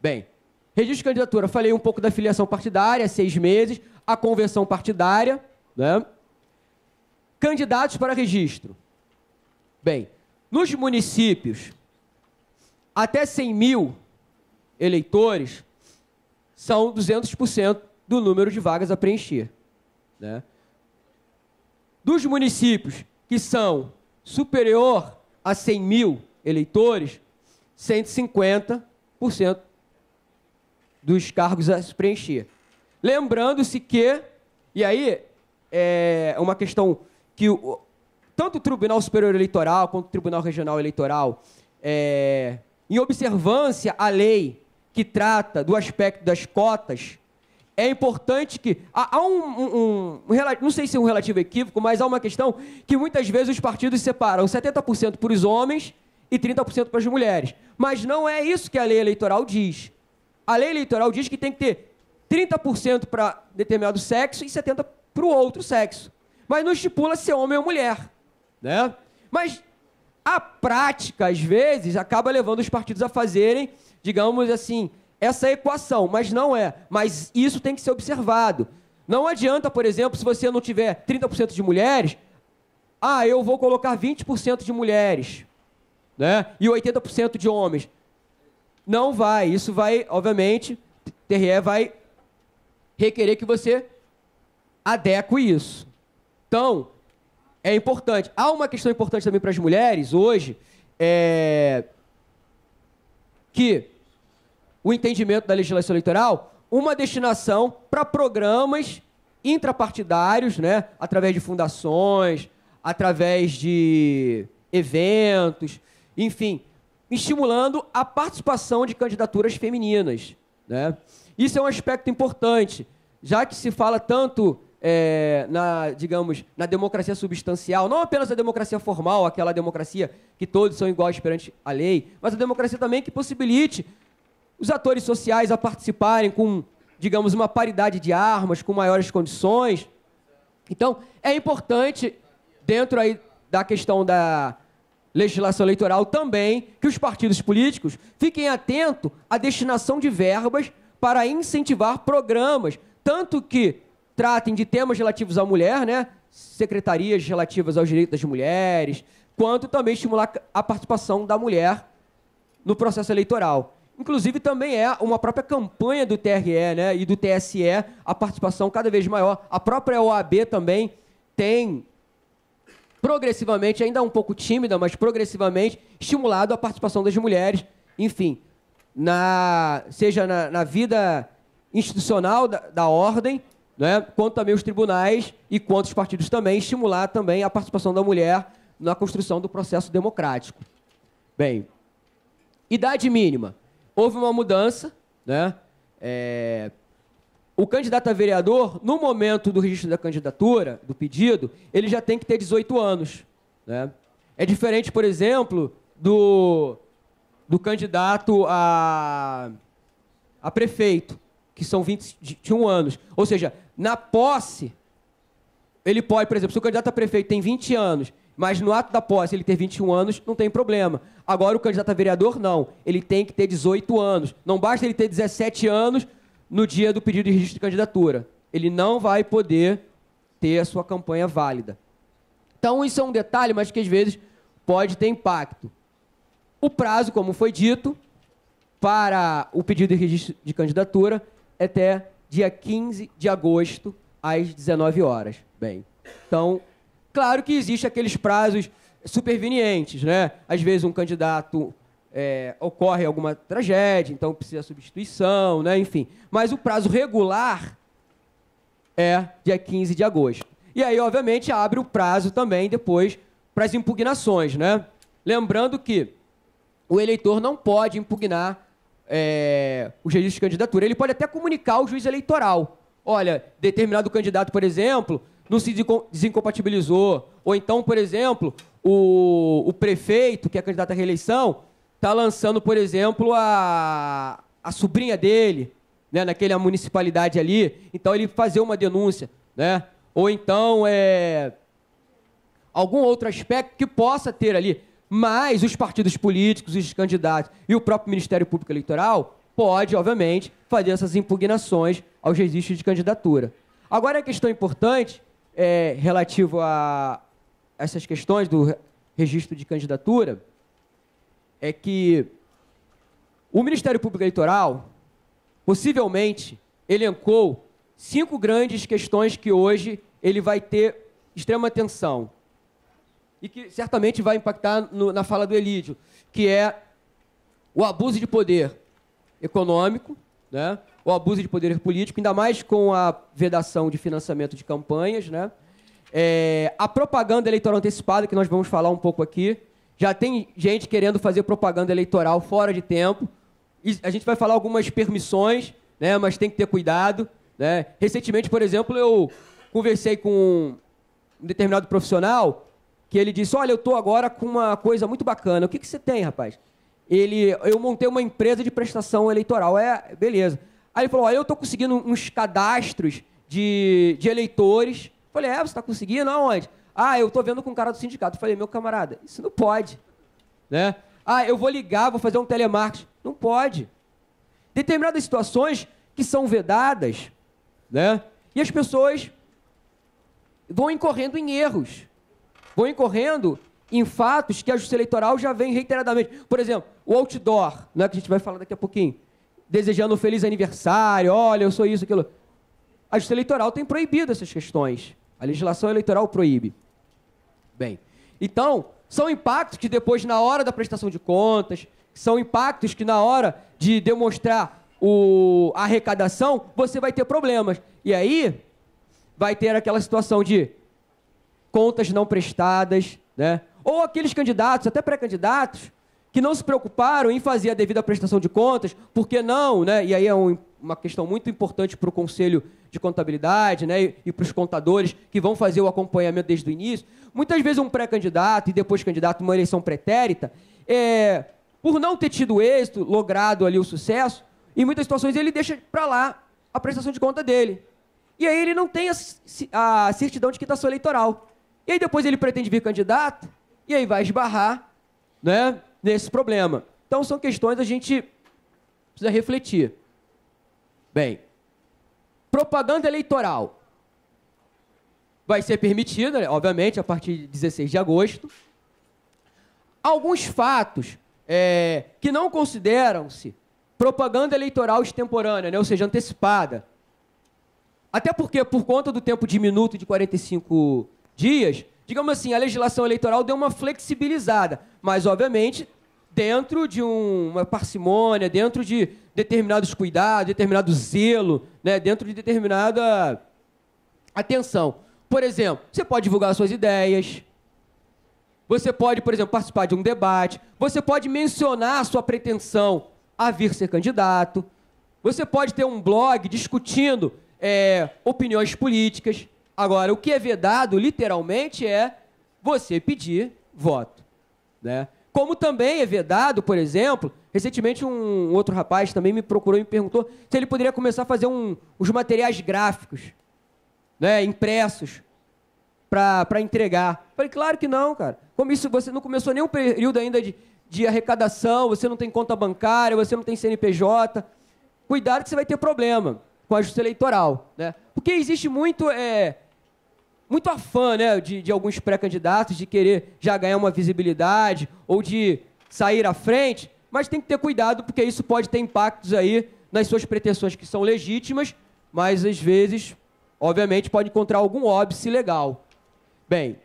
Bem, registro de candidatura, falei um pouco da filiação partidária, seis meses, a convenção partidária, né? Candidatos para registro. Bem, nos municípios, até 100 mil eleitores, são 200% do número de vagas a preencher. Né? Dos municípios que são superior a 100 mil eleitores, 150% dos cargos a se preencher. Lembrando-se que, e aí é uma questão que o, tanto o Tribunal Superior Eleitoral quanto o Tribunal Regional Eleitoral, é, em observância à lei que trata do aspecto das cotas, é importante que. Há, há um, um, um, Não sei se é um relativo equívoco, mas há uma questão que muitas vezes os partidos separam 70% para os homens e 30% para as mulheres. Mas não é isso que a lei eleitoral diz. A lei eleitoral diz que tem que ter 30% para determinado sexo e 70% para o outro sexo. Mas não estipula se é homem ou mulher. Né? Mas a prática, às vezes, acaba levando os partidos a fazerem, digamos assim, essa equação. Mas não é. Mas isso tem que ser observado. Não adianta, por exemplo, se você não tiver 30% de mulheres, ah, eu vou colocar 20% de mulheres né? e 80% de homens. Não vai. Isso vai, obviamente, TRE vai requerer que você adeque isso. Então, é importante. Há uma questão importante também para as mulheres hoje, é... que o entendimento da legislação eleitoral, uma destinação para programas intrapartidários, né, através de fundações, através de eventos, enfim, estimulando a participação de candidaturas femininas. Né? Isso é um aspecto importante, já que se fala tanto é, na, digamos, na democracia substancial, não apenas a democracia formal, aquela democracia que todos são iguais perante a lei, mas a democracia também que possibilite os atores sociais a participarem com, digamos, uma paridade de armas, com maiores condições. Então, é importante, dentro aí da questão da, legislação eleitoral também que os partidos políticos fiquem atentos à destinação de verbas para incentivar programas, tanto que tratem de temas relativos à mulher, né? secretarias relativas aos direitos das mulheres, quanto também estimular a participação da mulher no processo eleitoral. Inclusive, também é uma própria campanha do TRE né? e do TSE a participação cada vez maior. A própria OAB também tem progressivamente, ainda um pouco tímida, mas progressivamente, estimulado a participação das mulheres, enfim, na, seja na, na vida institucional da, da ordem, né, quanto também os tribunais e quanto os partidos também, estimular também a participação da mulher na construção do processo democrático. Bem, idade mínima. Houve uma mudança, né? É, o candidato a vereador, no momento do registro da candidatura, do pedido, ele já tem que ter 18 anos. Né? É diferente, por exemplo, do, do candidato a, a prefeito, que são 21 anos. Ou seja, na posse, ele pode, por exemplo, se o candidato a prefeito tem 20 anos, mas no ato da posse ele ter 21 anos, não tem problema. Agora o candidato a vereador, não. Ele tem que ter 18 anos. Não basta ele ter 17 anos no dia do pedido de registro de candidatura. Ele não vai poder ter a sua campanha válida. Então, isso é um detalhe, mas que às vezes pode ter impacto. O prazo, como foi dito, para o pedido de registro de candidatura é até dia 15 de agosto, às 19 horas. Bem, então, claro que existem aqueles prazos supervenientes, né? Às vezes um candidato é, ocorre alguma tragédia, então precisa substituição, né? enfim. Mas o prazo regular é dia 15 de agosto. E aí, obviamente, abre o prazo também depois para as impugnações, né? Lembrando que o eleitor não pode impugnar é, os registros de candidatura. Ele pode até comunicar ao juiz eleitoral. Olha, determinado candidato, por exemplo, não se desincompatibilizou. Ou então, por exemplo, o, o prefeito, que é candidato à reeleição, tá lançando, por exemplo, a, a sobrinha dele, né, naquela municipalidade ali, então ele fazer uma denúncia, né? Ou então é algum outro aspecto que possa ter ali, mas os partidos políticos, os candidatos e o próprio Ministério Público Eleitoral pode, obviamente, fazer essas impugnações aos registros de candidatura. Agora, a questão importante é, relativo a essas questões do registro de candidatura é que o Ministério Público Eleitoral possivelmente elencou cinco grandes questões que hoje ele vai ter extrema atenção e que certamente vai impactar no, na fala do Elídio, que é o abuso de poder econômico, né? o abuso de poder político, ainda mais com a vedação de financiamento de campanhas, né? É, a propaganda eleitoral antecipada, que nós vamos falar um pouco aqui, já tem gente querendo fazer propaganda eleitoral fora de tempo. E a gente vai falar algumas permissões, né? Mas tem que ter cuidado, né? Recentemente, por exemplo, eu conversei com um determinado profissional que ele disse: "Olha, eu estou agora com uma coisa muito bacana. O que que você tem, rapaz?" Ele, eu montei uma empresa de prestação eleitoral. É, beleza. Aí ele falou: Olha, eu estou conseguindo uns cadastros de, de eleitores. Eu falei: É, você está conseguindo? Aonde? Ah, eu tô vendo com o cara do sindicato. Eu falei, meu camarada, isso não pode. Né? Ah, eu vou ligar, vou fazer um telemarketing. Não pode. Determinadas situações que são vedadas, né? E as pessoas vão incorrendo em erros. Vão incorrendo em fatos que a justiça eleitoral já vem reiteradamente. Por exemplo, o outdoor, né, que a gente vai falar daqui a pouquinho. Desejando um feliz aniversário, olha, eu sou isso, aquilo. A justiça eleitoral tem proibido essas questões. A legislação eleitoral proíbe bem. Então, são impactos que depois, na hora da prestação de contas, são impactos que na hora de demonstrar o, a arrecadação, você vai ter problemas. E aí, vai ter aquela situação de contas não prestadas, né? Ou aqueles candidatos, até pré-candidatos, que não se preocuparam em fazer a devida prestação de contas, porque não, né? E aí é um, uma questão muito importante para o Conselho de contabilidade, né, e, para os contadores que vão fazer o acompanhamento desde o início. Muitas vezes um pré-candidato e depois candidato, uma eleição pretérita, é, por não ter tido êxito, logrado ali o sucesso, em muitas situações ele deixa para lá a prestação de conta dele. E aí ele não tem a, a certidão de quitação tá eleitoral. E aí depois ele pretende vir candidato, e aí vai esbarrar né, nesse problema. Então são questões a gente precisa refletir. Bem, propaganda eleitoral vai ser permitida, né, obviamente, a partir de 16 de agosto. Alguns fatos é, que não consideram-se propaganda eleitoral extemporânea, né? ou seja, antecipada. Até porque, por conta do tempo diminuto de 45 dias, digamos assim, a legislação eleitoral deu uma flexibilizada, mas, obviamente, dentro de um, uma parcimônia, dentro de determinados cuidados, determinado zelo, né? dentro de determinada atenção. Por exemplo, você pode divulgar suas ideias, você pode, por exemplo, participar de um debate, você pode mencionar a sua pretensão a vir ser candidato, você pode ter um blog discutindo é, opiniões políticas. Agora, o que é vedado, literalmente, é você pedir voto. Né? Como também é vedado, por exemplo, recentemente um outro rapaz também me procurou e me perguntou se ele poderia começar a fazer um, os materiais gráficos, né, impressos, para entregar. Falei, claro que não, cara. Como isso, você não começou nenhum período ainda de, de arrecadação, você não tem conta bancária, você não tem CNPJ. Cuidado que você vai ter problema com a justiça eleitoral, né? Porque existe muito... É, muito afã né, de, de alguns pré-candidatos de querer já ganhar uma visibilidade ou de sair à frente, mas tem que ter cuidado porque isso pode ter impactos aí nas suas pretensões que são legítimas, mas às vezes, obviamente, pode encontrar algum óbice legal. Bem,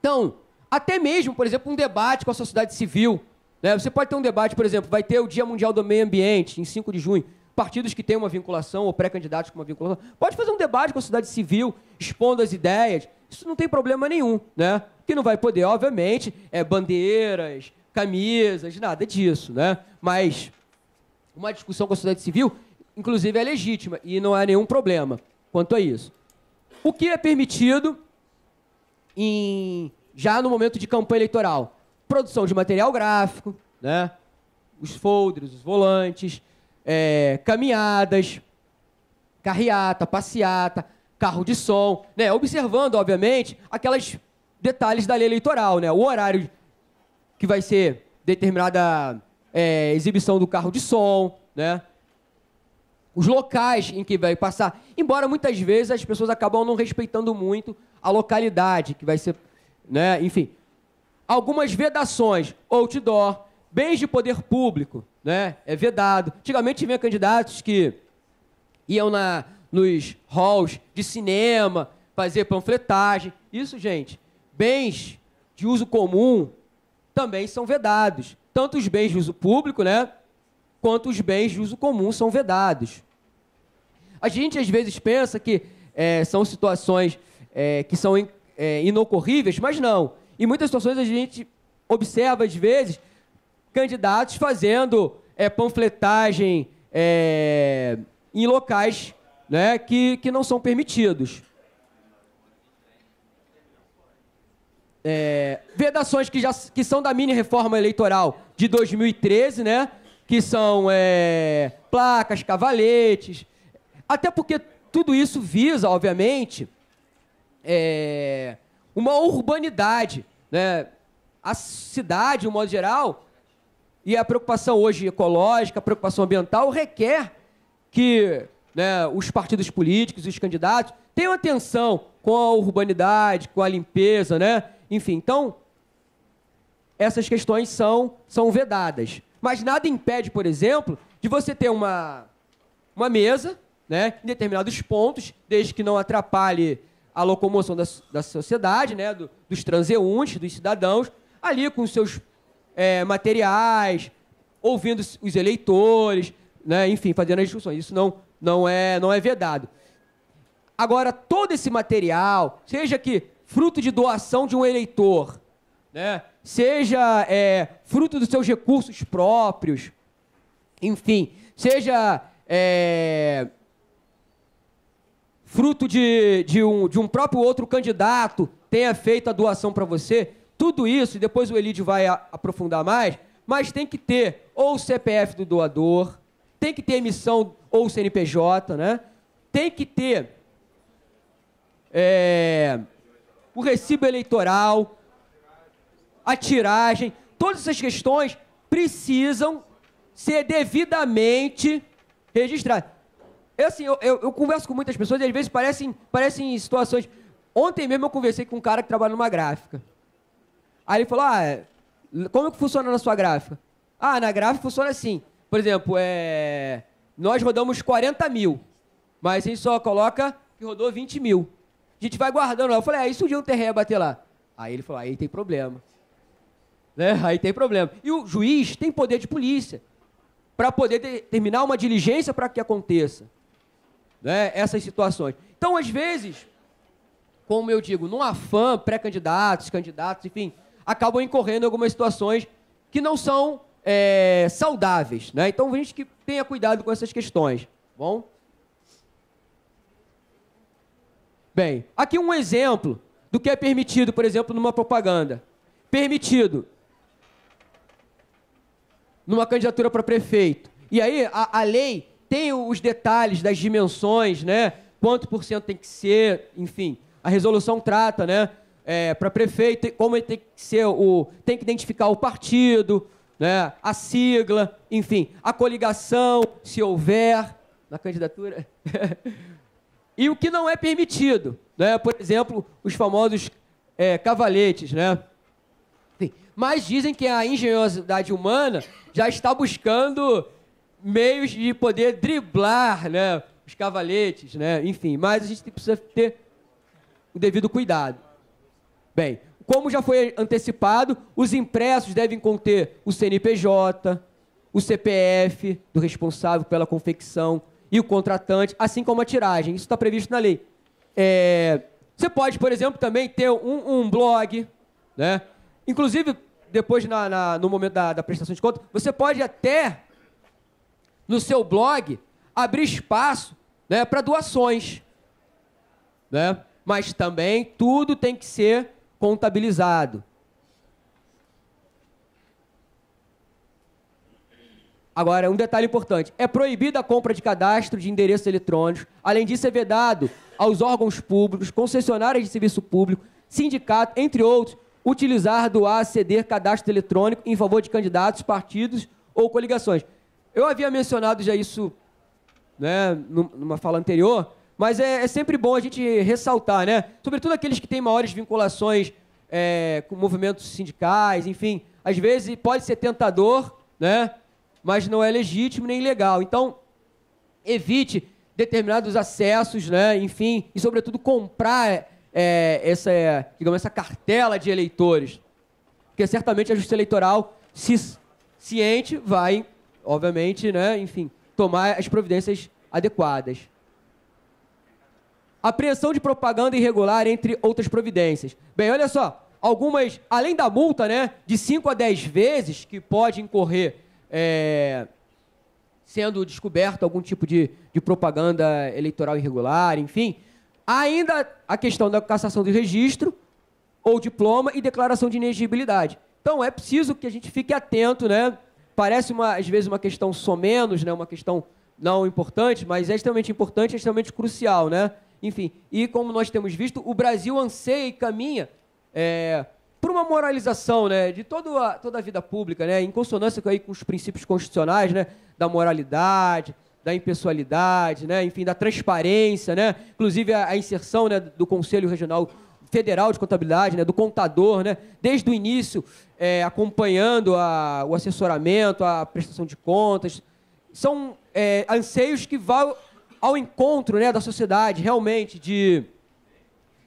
então, até mesmo, por exemplo, um debate com a sociedade civil. Né? Você pode ter um debate, por exemplo, vai ter o Dia Mundial do Meio Ambiente, em 5 de junho partidos que têm uma vinculação ou pré-candidatos com uma vinculação. Pode fazer um debate com a sociedade civil, expondo as ideias. Isso não tem problema nenhum, né? Que não vai poder, obviamente, é bandeiras, camisas, nada disso, né? Mas uma discussão com a sociedade civil, inclusive, é legítima e não há nenhum problema quanto a isso. O que é permitido em, já no momento de campanha eleitoral? Produção de material gráfico, né? os folders, os volantes, é, caminhadas, carreata, passeata, carro de som, né? Observando, obviamente, aqueles detalhes da lei eleitoral, né? O horário que vai ser determinada é, exibição do carro de som, né? Os locais em que vai passar. Embora muitas vezes as pessoas acabam não respeitando muito a localidade que vai ser, né? Enfim, algumas vedações, outdoor, bens de poder público, né? É vedado. Antigamente vinha candidatos que iam na, nos halls de cinema, fazer panfletagem. Isso, gente, bens de uso comum também são vedados. Tanto os bens de uso público, né? Quanto os bens de uso comum são vedados. A gente às vezes pensa que é, são situações é, que são in, é, inocorríveis, mas não. Em muitas situações a gente observa, às vezes, candidatos fazendo é, panfletagem é, em locais né, que, que não são permitidos. É, vedações que, já, que são da mini reforma eleitoral de 2013, né? Que são é, placas, cavaletes. Até porque tudo isso visa, obviamente, é, uma urbanidade. Né? A cidade, um modo geral, e a preocupação hoje ecológica, a preocupação ambiental, requer que né, os partidos políticos, os candidatos, tenham atenção com a urbanidade, com a limpeza, né? Enfim, então, essas questões são, são vedadas. Mas nada impede, por exemplo, de você ter uma, uma mesa né, em determinados pontos, desde que não atrapalhe a locomoção da, da sociedade, né, do, dos transeuntes, dos cidadãos, ali com seus é, materiais, ouvindo os eleitores, né? enfim, fazendo as discussões. Isso não, não, é, não é vedado. Agora, todo esse material, seja que fruto de doação de um eleitor, né? seja é, fruto dos seus recursos próprios, enfim, seja é, fruto de, de, um, de um próprio outro candidato tenha feito a doação para você, tudo isso, e depois o Elidio vai aprofundar mais, mas tem que ter ou o CPF do doador, tem que ter emissão ou CNPJ, né? Tem que ter é, o recibo eleitoral, a tiragem, todas essas questões precisam ser devidamente registradas. Eu, é assim, eu, eu, eu converso com muitas pessoas e às vezes parecem, parecem situações. Ontem mesmo eu conversei com um cara que trabalha numa gráfica. Aí ele falou, ah, é, como é que funciona na sua gráfica? Ah, na gráfica funciona assim. Por exemplo, é... nós rodamos 40 mil, mas a gente só coloca que rodou 20 mil. A gente vai guardando lá. Eu falei, ah, isso o dia um terreno bater lá. Aí ele falou, aí tem problema. Né? Aí tem problema. E o juiz tem poder de polícia para poder determinar uma diligência para que aconteça né? essas situações. Então, às vezes, como eu digo, num afã, pré-candidatos, candidatos, enfim, acabam incorrendo em algumas situações que não são é, saudáveis, né? Então, a gente que tenha cuidado com essas questões, tá bom? Bem, aqui um exemplo do que é permitido, por exemplo, numa propaganda. Permitido numa candidatura para prefeito. E aí a, a, lei tem os detalhes das dimensões, né? Quanto por cento tem que ser, enfim. A resolução trata, né? é, para prefeito, como ele tem que ser o. tem que identificar o partido, né, a sigla, enfim, a coligação, se houver, na candidatura. e o que não é permitido, né? por exemplo, os famosos é, cavaletes. Né? mas dizem que a engenhosidade humana já está buscando meios de poder driblar né, os cavaletes, né? enfim, mas a gente precisa ter o devido cuidado. Bem, como já foi antecipado, os impressos devem conter o CNPJ, o CPF do responsável pela confecção e o contratante, assim como a tiragem. Isso está previsto na lei. É, você pode, por exemplo, também ter um, um blog, né? Inclusive, depois na, na, no momento da, da prestação de conta, você pode até no seu blog abrir espaço né, para doações. Né? Mas também tudo tem que ser contabilizado. Agora, um detalhe importante: é proibida a compra de cadastro de endereços eletrônicos. Além disso, é vedado aos órgãos públicos, concessionárias de serviço público, sindicato, entre outros, utilizar, doar, ceder cadastro eletrônico em favor de candidatos, partidos ou coligações. Eu havia mencionado já isso né, numa fala anterior, mas é, é, sempre bom a gente ressaltar, né? Sobretudo aqueles que têm maiores vinculações é, com movimentos sindicais, enfim. Às vezes pode ser tentador, né? Mas não é legítimo nem legal. Então, evite determinados acessos, né? Enfim, e sobretudo comprar é, essa, digamos, essa cartela de eleitores. Porque certamente a justiça eleitoral, se ciente, vai, obviamente, né? Enfim, tomar as providências adequadas apreensão de propaganda irregular, entre outras providências. Bem, olha só, algumas, além da multa, né, de 5 a 10 vezes que pode incorrer é, sendo descoberto algum tipo de, de propaganda eleitoral irregular, enfim, ainda a questão da cassação do registro, ou diploma e declaração de inegibilidade. Então é preciso que a gente fique atento, né? Parece uma, às vezes uma questão somenos, né? Uma questão não importante, mas é extremamente importante, é extremamente crucial, né? Enfim, e como nós temos visto, o Brasil anseia e caminha é, por uma moralização né, de toda a, toda a vida pública, né, em consonância com, aí, com os princípios constitucionais né, da moralidade, da impessoalidade, né, enfim, da transparência, né, inclusive a, a inserção né, do Conselho Regional Federal de Contabilidade, né, do contador, né, desde o início, é, acompanhando a, o assessoramento, a prestação de contas. São é, anseios que vão ao encontro né, da sociedade, realmente, de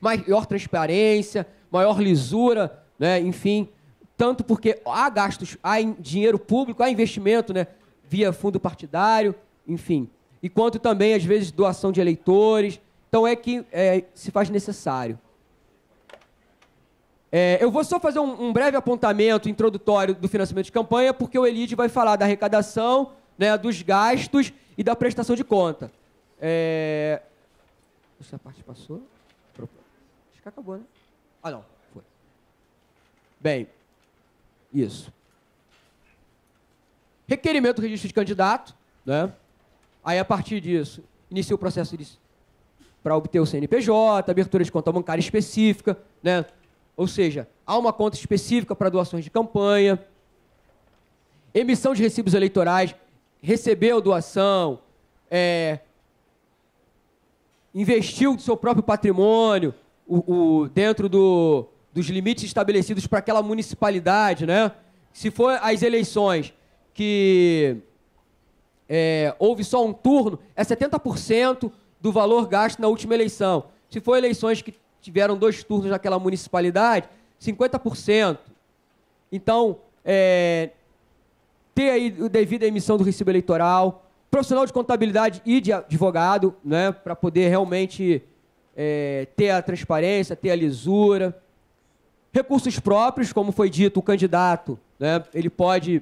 maior transparência, maior lisura, né, enfim, tanto porque há gastos, há dinheiro público, há investimento né, via fundo partidário, enfim, e quanto também, às vezes, doação de eleitores. Então, é que é, se faz necessário. É, eu vou só fazer um, um, breve apontamento introdutório do financiamento de campanha, porque o Elide vai falar da arrecadação, né, dos gastos e da prestação de conta. É... Essa parte passou. Acho que acabou, né? Ah, não. Foi. Bem, isso. Requerimento do registro de candidato, né? Aí, a partir disso, inicia o processo de... para obter o CNPJ, abertura de conta bancária específica, né? Ou seja, há uma conta específica para doações de campanha, emissão de recibos eleitorais, recebeu doação, é, investiu do seu próprio patrimônio o, o dentro do, dos limites estabelecidos para aquela municipalidade, né? Se for as eleições que é, houve só um turno, é 70% do valor gasto na última eleição. Se for eleições que tiveram dois turnos naquela municipalidade, 50%. Então, é, ter aí a devida emissão do recibo eleitoral, profissional de contabilidade e de advogado, né, para poder realmente é, ter a transparência, ter a lisura. Recursos próprios, como foi dito, o candidato, né, ele pode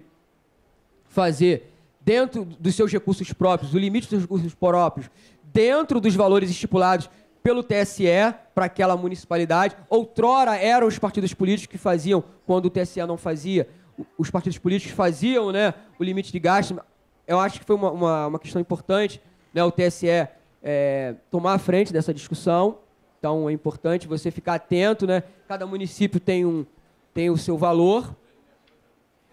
fazer dentro dos seus recursos próprios, do limite dos recursos próprios, dentro dos valores estipulados pelo TSE para aquela municipalidade. Outrora eram os partidos políticos que faziam, quando o TSE não fazia, os partidos políticos faziam né, o limite de gasto, eu acho que foi uma, uma, uma questão importante, né? O TSE é, tomar a frente dessa discussão. Então é importante você ficar atento, né? Cada município tem, um, tem o seu valor.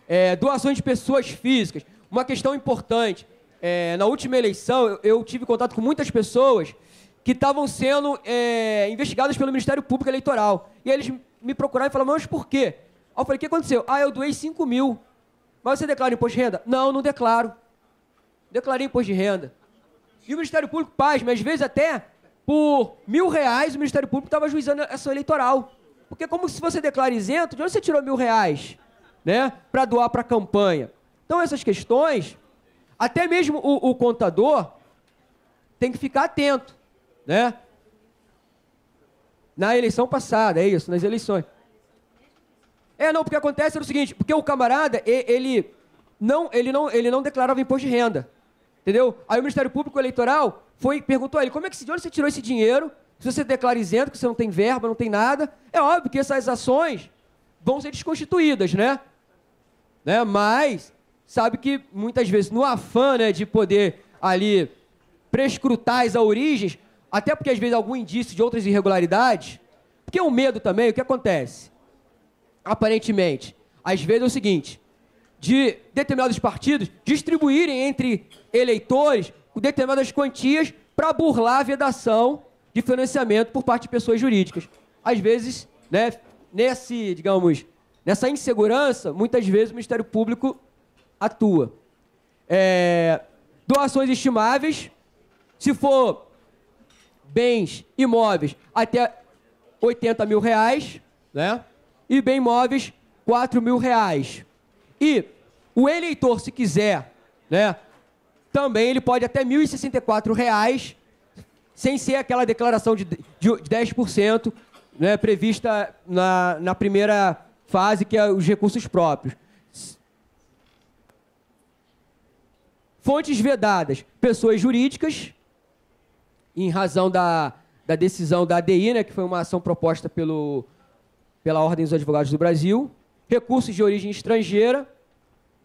É, doações de pessoas físicas. Uma questão importante. É, na última eleição, eu, eu, tive contato com muitas pessoas que estavam sendo é, investigadas pelo Ministério Público Eleitoral. E eles me procuraram e falaram, mas por quê? Aí eu falei, o que aconteceu? Ah, eu doei 5 mil. Mas você declara imposto de renda? Não, não declaro declarei imposto de renda. E o Ministério Público, mas às vezes até por mil reais o Ministério Público estava juizando ação eleitoral. Porque como se você declara isento, de onde você tirou mil reais? Né, para doar para a campanha. Então essas questões, até mesmo o, o contador tem que ficar atento. Né? Na eleição passada, é isso, nas eleições. É, não, porque acontece é o seguinte, porque o camarada, ele não, ele não, ele não declarava imposto de renda. Entendeu? Aí o Ministério Público Eleitoral foi perguntou a ele: como é que de onde você tirou esse dinheiro? Se você declara isento, que você não tem verba, não tem nada, é óbvio que essas ações vão ser desconstituídas, né? né? Mas sabe que muitas vezes, no afã né, de poder ali prescrutar as origens, até porque às vezes algum indício de outras irregularidades, porque o medo também, o que acontece? Aparentemente, às vezes é o seguinte: de determinados partidos distribuírem entre eleitores determinadas quantias para burlar a vedação de financiamento por parte de pessoas jurídicas. Às vezes, né, nesse, digamos, nessa insegurança, muitas vezes o Ministério Público atua. É, doações estimáveis, se for bens imóveis até 80 mil reais, né? E bem imóveis, 4 mil reais. E o eleitor, se quiser, né, também ele pode até R$ reais, sem ser aquela declaração de, de 10% né, prevista na, na primeira fase, que é os recursos próprios. Fontes vedadas, pessoas jurídicas, em razão da, da decisão da ADI, né, que foi uma ação proposta pelo, pela Ordem dos Advogados do Brasil, recursos de origem estrangeira,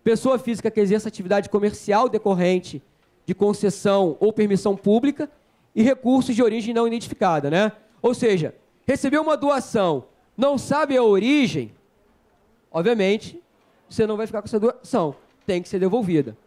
pessoa física que exerça atividade comercial decorrente de concessão ou permissão pública e recursos de origem não identificada, né? Ou seja, recebeu uma doação, não sabe a origem, obviamente, você não vai ficar com essa doação, tem que ser devolvida.